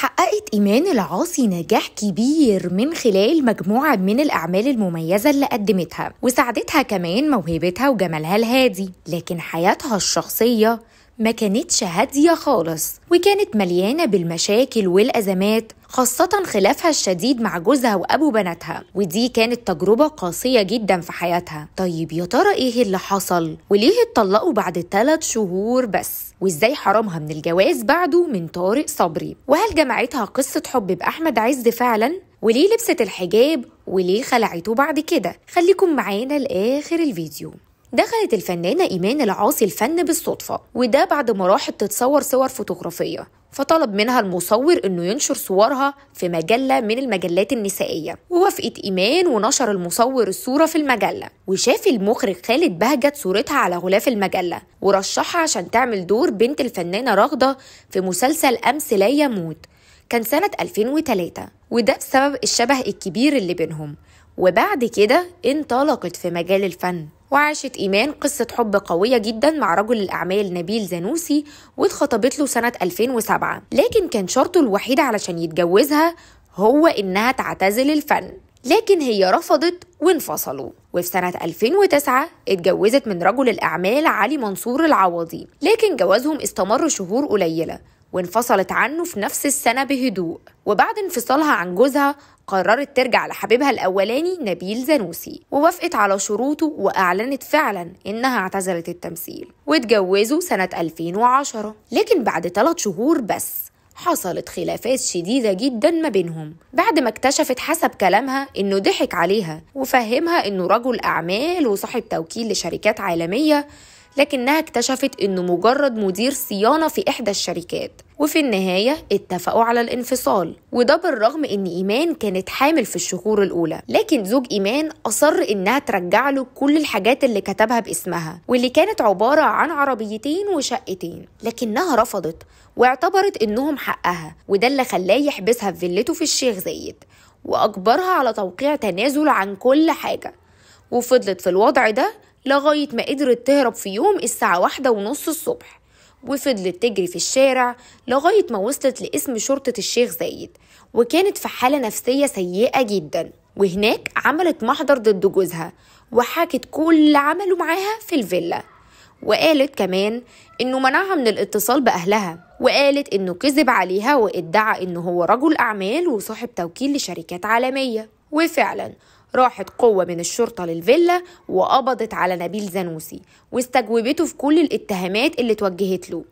حققت إيمان العاصي نجاح كبير من خلال مجموعة من الأعمال المميزة اللي قدمتها وساعدتها كمان موهبتها وجمالها الهادي لكن حياتها الشخصية ما كانتش هادية خالص وكانت مليانة بالمشاكل والأزمات خاصة خلافها الشديد مع جوزها وأبو بناتها ودي كانت تجربة قاسية جدا في حياتها طيب يا ترى إيه اللي حصل وليه اتطلقوا بعد ثلاث شهور بس وإزاي حرمها من الجواز بعده من طارق صبري وهل جمعتها قصة حب بأحمد عز فعلا وليه لبست الحجاب وليه خلعته بعد كده خليكم معانا لآخر الفيديو دخلت الفنانة إيمان العاصي الفن بالصدفة وده بعد ما راحت تتصور صور فوتوغرافية فطلب منها المصور إنه ينشر صورها في مجلة من المجلات النسائية ووافقت إيمان ونشر المصور الصورة في المجلة وشاف المخرج خالد بهجت صورتها على غلاف المجلة ورشحها عشان تعمل دور بنت الفنانة رغدة في مسلسل أمس لا يموت كان سنة 2003 وده بسبب الشبه الكبير اللي بينهم وبعد كده انطلقت في مجال الفن وعاشت إيمان قصة حب قوية جدا مع رجل الأعمال نبيل زانوسي واتخطبت له سنة 2007 لكن كان شرطه الوحيد علشان يتجوزها هو إنها تعتزل الفن لكن هي رفضت وانفصلوا وفي سنة 2009 اتجوزت من رجل الأعمال علي منصور العوضي لكن جوازهم استمر شهور قليلة وانفصلت عنه في نفس السنة بهدوء وبعد انفصالها عن جوزها قررت ترجع لحبيبها الأولاني نبيل زانوسي ووافقت على شروطه وأعلنت فعلا إنها اعتزلت التمثيل واتجوزوا سنة 2010 لكن بعد ثلاث شهور بس حصلت خلافات شديدة جدا ما بينهم بعد ما اكتشفت حسب كلامها انه ضحك عليها وفهمها انه رجل اعمال وصاحب توكيل لشركات عالمية لكنها اكتشفت انه مجرد مدير صيانه في احدى الشركات وفي النهاية اتفقوا على الانفصال وده بالرغم ان ايمان كانت حامل في الشهور الاولى لكن زوج ايمان اصر انها ترجع له كل الحاجات اللي كتبها باسمها واللي كانت عبارة عن عربيتين وشقتين لكنها رفضت واعتبرت انهم حقها وده اللي خلاه يحبسها في فيلته في الشيخ زايد واجبرها على توقيع تنازل عن كل حاجة وفضلت في الوضع ده لغاية ما قدرت تهرب في يوم الساعة واحدة ونص الصبح وفضلت تجري في الشارع لغاية ما وصلت لاسم شرطة الشيخ زايد وكانت في حالة نفسية سيئة جدا وهناك عملت محضر ضد جوزها وحكت كل اللي عمله معاها في الفيلا وقالت كمان انه منعها من الاتصال باهلها وقالت انه كذب عليها وادعى انه هو رجل اعمال وصاحب توكيل لشركات عالميه وفعلا راحت قوة من الشرطة للفيلا وقبضت على نبيل زانوسي واستجوبته في كل الاتهامات اللي توجهت له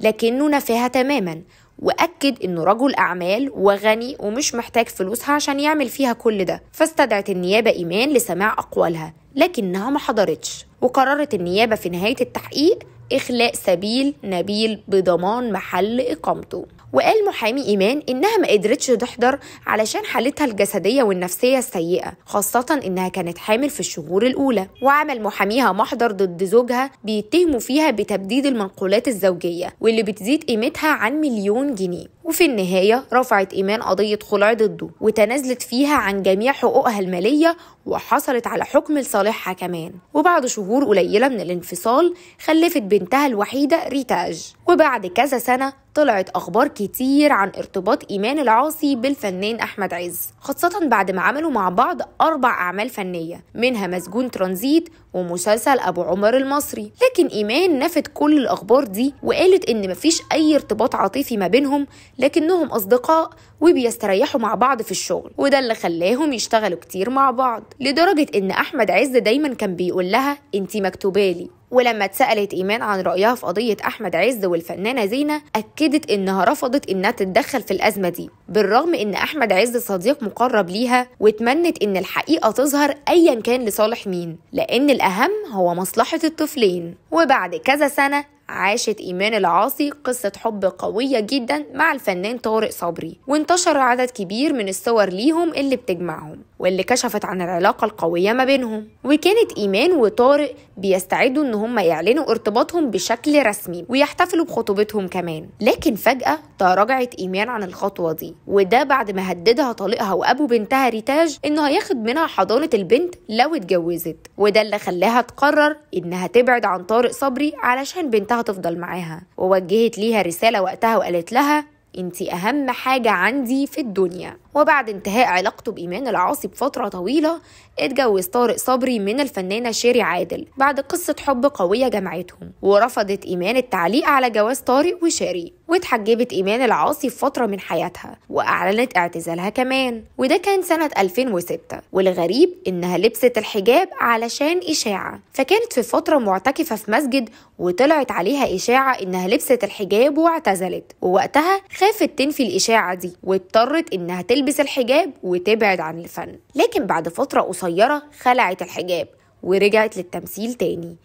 لكنه نفاها تماما واكد انه رجل اعمال وغني ومش محتاج فلوسها عشان يعمل فيها كل ده فاستدعت النيابه ايمان لسماع اقوالها لكنها ما حضرتش وقررت النيابه في نهايه التحقيق اخلاء سبيل نبيل بضمان محل اقامته وقال محامي إيمان إنها ما قدرتش تحضر علشان حالتها الجسدية والنفسية السيئة خاصة إنها كانت حامل في الشهور الأولى وعمل محاميها محضر ضد زوجها بيتهموا فيها بتبديد المنقولات الزوجية واللي بتزيد قيمتها عن مليون جنيه وفي النهاية رفعت إيمان قضية خلع ضده وتنازلت فيها عن جميع حقوقها المالية وحصلت على حكم لصالحها كمان وبعد شهور قليلة من الانفصال خلفت بنتها الوحيدة ريتاج وبعد كذا سنة طلعت أخبار كتير عن ارتباط إيمان العاصي بالفنان أحمد عز خاصة بعد ما عملوا مع بعض أربع أعمال فنية منها مسجون ترانزيت ومسلسل أبو عمر المصري لكن إيمان نفت كل الأخبار دي وقالت إن مفيش أي ارتباط عاطفي ما بينهم لكنهم أصدقاء وبيستريحوا مع بعض في الشغل وده اللي خلاهم يشتغلوا كتير مع بعض لدرجة إن أحمد عز دايما كان بيقول لها أنتي مكتوبالي ولما اتسألت إيمان عن رأيها في قضية أحمد عز والفنانة زينة أكدت إنها رفضت إنها تتدخل في الأزمة دي بالرغم إن أحمد عز صديق مقرب ليها واتمنت إن الحقيقة تظهر أيا كان لصالح مين لأن الأهم هو مصلحة الطفلين وبعد كذا سنة عاشت إيمان العاصي قصة حب قوية جدا مع الفنان طارق صبري وانتشر عدد كبير من الصور ليهم اللي بتجمعهم واللي كشفت عن العلاقة القوية ما بينهم وكانت إيمان وطارق بيستعدوا إن هم يعلنوا ارتباطهم بشكل رسمي ويحتفلوا بخطوبتهم كمان لكن فجأة تراجعت إيمان عن الخطوة دي وده بعد ما هددها طليقها وأبو بنتها ريتاج إنه هياخد منها حضانة البنت لو اتجوزت وده اللي خلاها تقرر إنها تبعد عن طارق صبري علشان بنتها هتفضل معاها ووجهت ليها رسالة وقتها وقالت لها انتي اهم حاجة عندي في الدنيا وبعد انتهاء علاقته بإيمان العاصي بفترة طويلة اتجوز طارق صبري من الفنانة شيري عادل بعد قصة حب قوية جمعتهم ورفضت إيمان التعليق على جواز طارق وشيري واتحجبت إيمان العاصي في فترة من حياتها وأعلنت اعتزالها كمان وده كان سنة 2006 والغريب إنها لبست الحجاب علشان إشاعة فكانت في فترة معتكفة في مسجد وطلعت عليها إشاعة إنها لبست الحجاب واعتزلت ووقتها خافت تنفي الإشاعة دي واضطرت إنها تلبس تلبس الحجاب وتبعد عن الفن لكن بعد فترة قصيرة خلعت الحجاب ورجعت للتمثيل تاني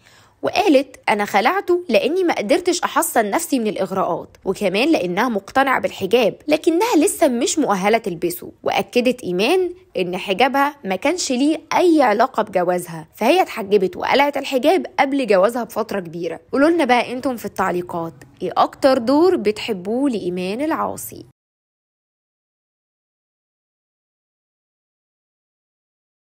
وقالت أنا خلعته لأني ما قدرتش أحصن نفسي من الإغراءات وكمان لأنها مقتنعة بالحجاب لكنها لسه مش مؤهلة تلبسه وأكدت إيمان إن حجابها ما كانش ليه أي علاقة بجوازها فهي اتحجبت وقلعت الحجاب قبل جوازها بفترة كبيرة قولولنا بقى أنتم في التعليقات إيه أكتر دور بتحبوه لإيمان العاصي